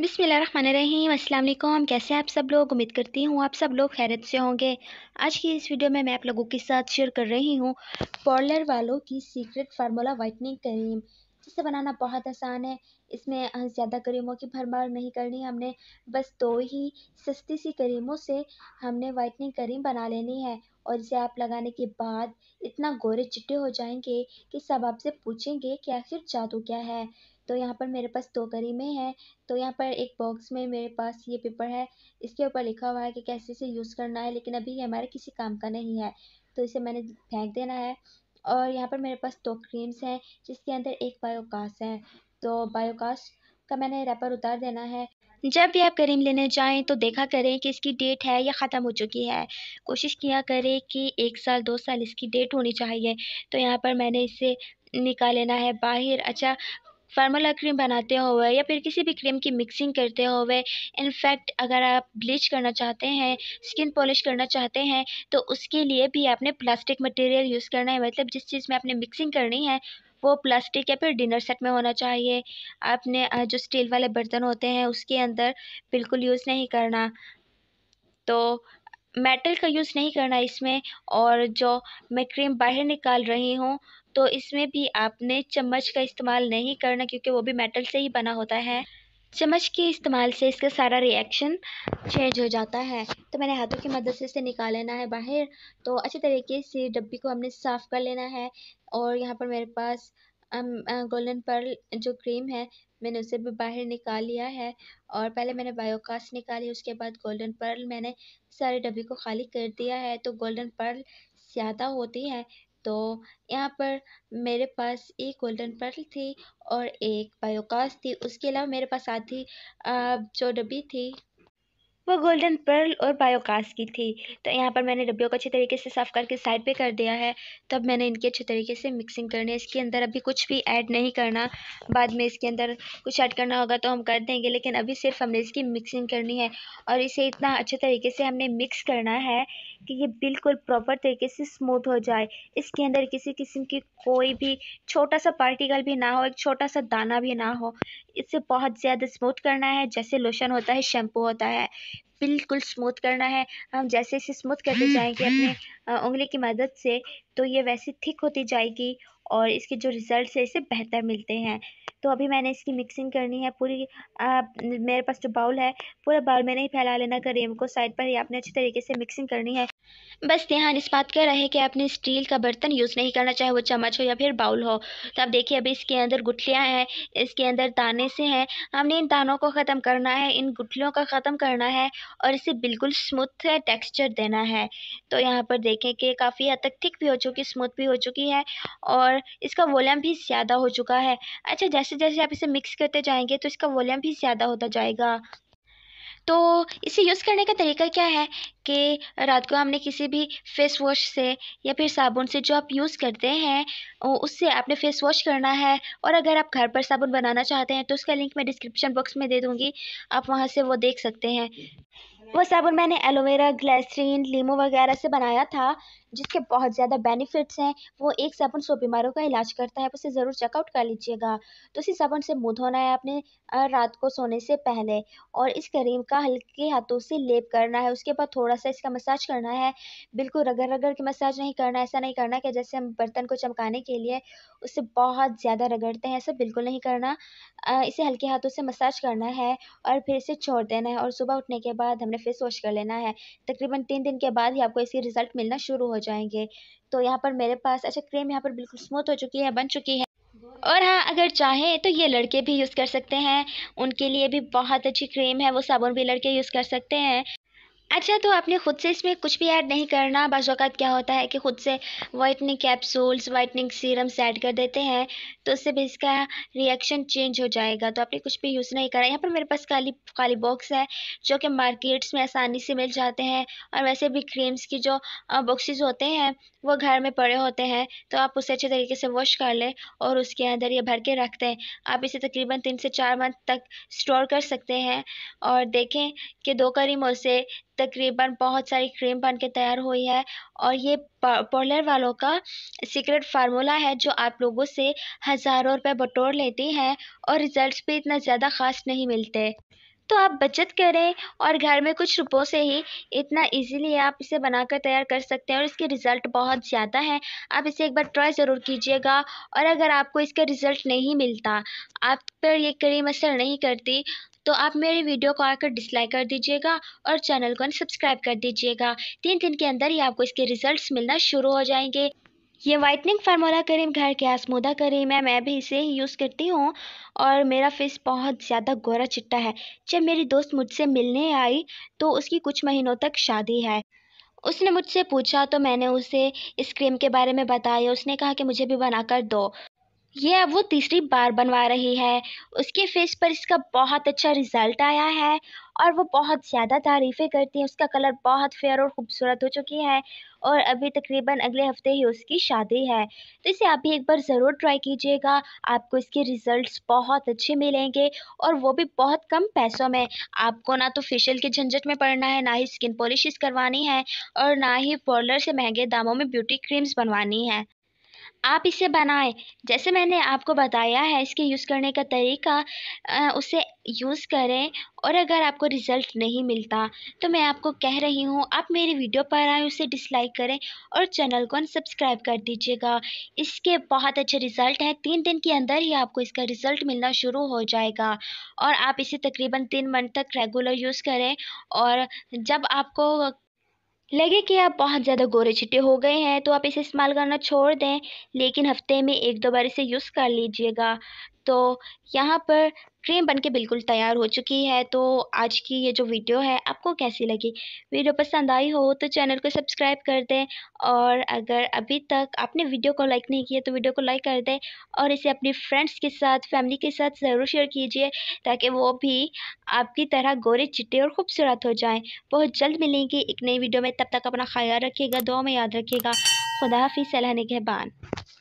बिसमीम अल्लाम कैसे हैं आप सब लोग उम्मीद करती हूँ आप सब लोग खैरत से होंगे आज की इस वीडियो में मैं आप लोगों के साथ शेयर कर रही हूँ पॉर्लर वालों की सीक्रेट फार्मूला वाइटनिंग क्रीम जिसे बनाना बहुत आसान है इसमें ज़्यादा क्रीमों की भरमार नहीं करनी हमने बस दो ही सस्ती सी क्रीमों से हमने वाइटनिंग क्रीम बना लेनी है और इसे आप लगाने के बाद इतना गोरे चिट्टे हो जाएंगे कि सब आपसे पूछेंगे कि आखिर जादू क्या है तो यहाँ पर मेरे पास टोकरी में है तो यहाँ पर एक बॉक्स में मेरे पास ये पेपर है इसके ऊपर लिखा हुआ है कि कैसे इसे यूज़ करना है लेकिन अभी ये हमारे किसी काम का नहीं है तो इसे मैंने फेंक देना है और यहाँ पर मेरे पास दो क्रीम्स हैं जिसके अंदर एक बायोकास है तो बायोकास का मैंने रैपर उतार देना है जब भी आप करीम लेने जाएं तो देखा करें कि इसकी डेट है या ख़त्म हो चुकी है कोशिश किया करें कि एक साल दो साल इसकी डेट होनी चाहिए तो यहाँ पर मैंने इसे निकाल लेना है बाहर अच्छा फार्मूला क्रीम बनाते हुए या फिर किसी भी क्रीम की मिक्सिंग करते हुए इनफैक्ट अगर आप ब्लीच करना चाहते हैं स्किन पॉलिश करना चाहते हैं तो उसके लिए भी आपने प्लास्टिक मटेरियल यूज़ करना है मतलब जिस चीज़ में आपने मिक्सिंग करनी है वो प्लास्टिक या फिर डिनर सेट में होना चाहिए आपने जो स्टील वाले बर्तन होते हैं उसके अंदर बिल्कुल यूज़ नहीं करना तो मेटल का यूज़ नहीं करना इसमें और जो मैं क्रीम बाहर निकाल रही हूँ तो इसमें भी आपने चम्मच का इस्तेमाल नहीं करना क्योंकि वो भी मेटल से ही बना होता है चम्मच के इस्तेमाल से इसका सारा रिएक्शन चेंज हो जाता है तो मैंने हाथों की मदद से इसे निकाल लेना है बाहर तो अच्छे तरीके से डब्बी को हमने साफ़ कर लेना है और यहाँ पर मेरे पास गोल्डन पर्ल जो क्रीम है मैंने उसे भी बाहर निकाल लिया है और पहले मैंने बायोकास्ट निकाली उसके बाद गोल्डन पर्ल मैंने सारे डब्बी को खाली कर दिया है तो गोल्डन पर्ल ज़्यादा होती है तो यहाँ पर मेरे पास एक गोल्डन पर्ल थी और एक बायोकास थी उसके अलावा मेरे पास आधी जो डब्बी थी वो गोल्डन पर्ल और बायोकास की थी तो यहाँ पर मैंने डब्बियों को अच्छे तरीके से साफ़ करके साइड पे कर दिया है तब मैंने इनकी अच्छे तरीके से मिक्सिंग करनी है इसके अंदर अभी कुछ भी ऐड नहीं करना बाद में इसके अंदर कुछ ऐड करना होगा तो हम कर देंगे लेकिन अभी सिर्फ हमने इसकी मिक्सिंग करनी है और इसे इतना अच्छे तरीके से हमने मिक्स करना है कि ये बिल्कुल प्रॉपर तरीके से स्मूथ हो जाए इसके अंदर किसी किस्म की कोई भी छोटा सा पार्टिकल भी ना हो एक छोटा सा दाना भी ना हो इसे बहुत ज़्यादा स्मूथ करना है जैसे लोशन होता है शैम्पू होता है बिल्कुल स्मूथ करना है हम जैसे इसे स्मूथ करते जाएंगे अपने उंगली की मदद से तो ये वैसे थिक होती जाएगी और इसके जो रिज़ल्ट है इसे बेहतर मिलते हैं तो अभी मैंने इसकी मिक्सिंग करनी है पूरी आ, मेरे पास जो बाउल है पूरा बाउल में नहीं फैला लेना करीम को साइड पर ही आपने अच्छी तरीके से मिक्सिंग करनी है बस ध्यान इस बात का रहे कि आपने स्टील का बर्तन यूज़ नहीं करना चाहे वो चम्मच हो या फिर बाउल हो तो आप देखिए अभी इसके अंदर गुठलियाँ हैं इसके अंदर दाने से हैं हमने इन दानों को ख़त्म करना है इन गुठलियों का ख़त्म करना है और इसे बिल्कुल स्मूथ टेक्स्चर देना है तो यहाँ पर देखें कि काफ़ी हद तक थिक भी हो चुकी स्मूथ भी हो चुकी है और इसका वॉल्यूम भी ज़्यादा हो चुका है अच्छा जैसे जैसे आप इसे मिक्स करते जाएंगे तो इसका वॉल्यूम भी ज़्यादा होता जाएगा तो इसे यूज़ करने का तरीका क्या है कि रात को हमने किसी भी फेस वॉश से या फिर साबुन से जो आप यूज़ करते हैं उससे आपने फेस वॉश करना है और अगर आप घर पर साबुन बनाना चाहते हैं तो उसका लिंक मैं डिस्क्रिप्शन बॉक्स में दे दूँगी आप वहाँ से वो देख सकते हैं वो साबुन मैंने एलोवेरा ग्लैसरीन लीमो वगैरह से बनाया था जिसके बहुत ज़्यादा बेनिफिट्स हैं वो एक साबुन सौ बीमारों का इलाज करता है उसे ज़रूर चेकआउट कर लीजिएगा तो इसी साबुन से मुँह धोना है आपने रात को सोने से पहले और इस क्रीम का हल्के हाथों से लेप करना है उसके बाद थोड़ा सा इसका मसाज करना है बिल्कुल रगड़ रगड़ के मसाज नहीं करना ऐसा नहीं करना कि जैसे हम बर्तन को चमकाने के लिए उससे बहुत ज़्यादा रगड़ते हैं ऐसा बिल्कुल नहीं करना इसे हल्के हाथों से मसाज करना है और फिर इसे छोड़ देना है और सुबह उठने के बाद हमने आपने फेस वॉश कर लेना है तकरीबन तीन दिन के बाद ही आपको इसके रिजल्ट मिलना शुरू हो जाएंगे तो यहाँ पर मेरे पास अच्छा क्रीम यहाँ पर बिल्कुल स्मूथ हो चुकी है बन चुकी है और हाँ अगर चाहें तो ये लड़के भी यूज़ कर सकते हैं उनके लिए भी बहुत अच्छी क्रीम है वो साबुन भी लड़के यूज़ कर सकते हैं अच्छा तो आपने ख़ुद से इसमें कुछ भी ऐड नहीं करना वक़्त क्या होता है कि ख़ुद से whitening capsules whitening serums add कर देते हैं तो उससे भी इसका रिएक्शन चेंज हो जाएगा तो आपने कुछ भी यूज़ नहीं करा यहाँ पर मेरे पास काली काली बॉक्स है जो कि मार्केट्स में आसानी से मिल जाते हैं और वैसे भी क्रीम्स की जो बॉक्सेस होते हैं वो घर में पड़े होते हैं तो आप उसे अच्छे तरीके से वॉश कर लें और उसके अंदर ये भर के रख दें आप इसे तकरीबन तीन से चार मंथ तक स्टोर कर सकते हैं और देखें कि दो करीमों से तकरीबन बहुत सारी क्रीम बन के तैयार हुई है और ये पॉलर वालों का सीक्रेट फार्मूला है जो आप लोगों से हज़ारों रुपए बटोर लेती हैं और रिज़ल्ट भी इतना ज़्यादा ख़ास नहीं मिलते तो आप बचत करें और घर में कुछ रुपयों से ही इतना इजीली आप इसे बनाकर तैयार कर सकते हैं और इसके रिज़ल्ट बहुत ज़्यादा है आप इसे एक बार ट्राई ज़रूर कीजिएगा और अगर आपको इसका रिज़ल्ट नहीं मिलता आप पर ये क्रीम असर नहीं करती तो आप मेरी वीडियो को आकर डिसलाइक कर दीजिएगा और चैनल को सब्सक्राइब कर दीजिएगा तीन दिन के अंदर ही आपको इसके रिजल्ट्स मिलना शुरू हो जाएंगे ये वाइटनिंग फार्मूला करीम घर के आसमुदा करीम है मैं भी इसे ही यूज़ करती हूँ और मेरा फेस बहुत ज़्यादा गोरा चिट्टा है जब मेरी दोस्त मुझसे मिलने आई तो उसकी कुछ महीनों तक शादी है उसने मुझसे पूछा तो मैंने उसे इस क्रीम के बारे में बताया उसने कहा कि मुझे भी बनाकर दो यह अब वो तीसरी बार बनवा रही है उसके फेस पर इसका बहुत अच्छा रिज़ल्ट आया है और वो बहुत ज़्यादा तारीफ़ें करती हैं उसका कलर बहुत फेयर और ख़ूबसूरत हो चुकी है और अभी तकरीबन अगले हफ्ते ही उसकी शादी है तो इसे आप भी एक बार ज़रूर ट्राई कीजिएगा आपको इसके रिज़ल्ट बहुत अच्छे मिलेंगे और वो भी बहुत कम पैसों में आपको ना तो फेशियल के झंझट में पड़ना है ना ही स्किन पॉलिश करवानी है और ना ही पॉलर से महंगे दामों में ब्यूटी क्रीम्स बनवानी है आप इसे बनाएं जैसे मैंने आपको बताया है इसके यूज़ करने का तरीका उसे यूज़ करें और अगर आपको रिज़ल्ट नहीं मिलता तो मैं आपको कह रही हूँ आप मेरी वीडियो पर आएँ उसे डिसलाइक करें और चैनल को सब्सक्राइब कर दीजिएगा इसके बहुत अच्छे रिज़ल्ट हैं तीन दिन के अंदर ही आपको इसका रिज़ल्ट मिलना शुरू हो जाएगा और आप इसे तकरीबन तीन मंथ तक रेगुलर यूज़ करें और जब आपको लगे कि आप बहुत ज़्यादा गोरे छिटे हो गए हैं तो आप इसे इस्तेमाल करना छोड़ दें लेकिन हफ्ते में एक दो बार इसे यूज़ कर लीजिएगा तो यहाँ पर क्रीम बनके बिल्कुल तैयार हो चुकी है तो आज की ये जो वीडियो है आपको कैसी लगी वीडियो पसंद आई हो तो चैनल को सब्सक्राइब कर दें और अगर अभी तक आपने वीडियो को लाइक नहीं किया तो वीडियो को लाइक कर दें और इसे अपने फ्रेंड्स के साथ फैमिली के साथ ज़रूर शेयर कीजिए ताकि वो भी आपकी तरह गोरे चिट्टे और खूबसूरत हो जाएँ बहुत जल्द मिलेंगी एक नई वीडियो में तब तक अपना ख्याल रखिएगा दो में याद रखिएगा खुदा हाफि सलाह के बान